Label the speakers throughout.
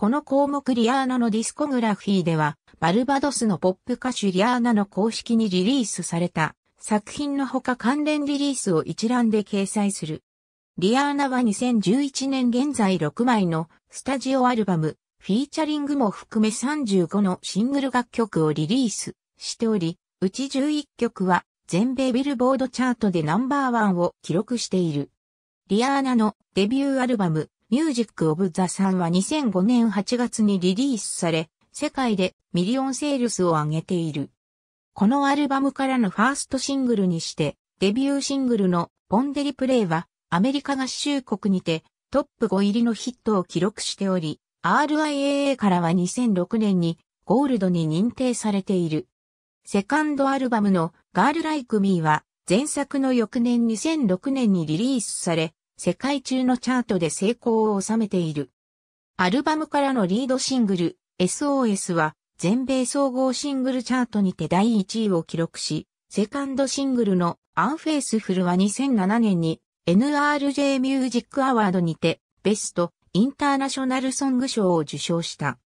Speaker 1: この項目リアーナのディスコグラフィーでは、バルバドスのポップ歌
Speaker 2: 手リアーナの公式にリリースされた作品のほか関連リリースを一覧で掲載する。リアーナは2011年現在6枚のスタジオアルバム、フィーチャリングも含め35のシングル楽曲をリリースしており、うち11曲は全米ビルボードチャートでナンバーワンを記録している。リアーナのデビューアルバム Music of the Sun は2005年8月にリリースされ、世界でミリオンセールスを上げている。このアルバムからのファーストシングルにして、デビューシングルのポンデリプレイは、アメリカ合衆国にてトップ5入りのヒットを記録しており、RIAA からは2006年にゴールドに認定されている。セカンドアルバムの Girl Like Me は前作の翌年2006年にリリースされ、世界中のチャートで成功を収めている。アルバムからのリードシングル、SOS は、全米総合シングルチャートにて第1位を記録し、セカンドシングルのアンフェイスフルは2007年に NRJ ミュージックアワードにてベストインターナショナルソング賞を受賞した。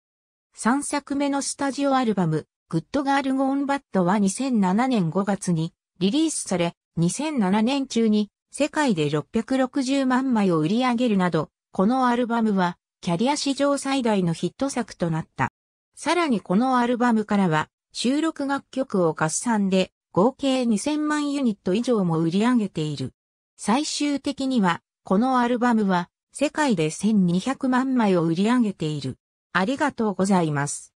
Speaker 2: 3作目のスタジオアルバム、グッドガールゴーンバットは2007年5月にリリースされ、2007年中に世界で660万枚を売り上げるなど、このアルバムはキャリア史上最大のヒット作となった。さらにこのアルバムからは収録楽曲を合算で合計2000万ユニット以上も売り上げている。最終的にはこのアルバムは世界で1200万枚を売り
Speaker 1: 上げている。ありがとうございます。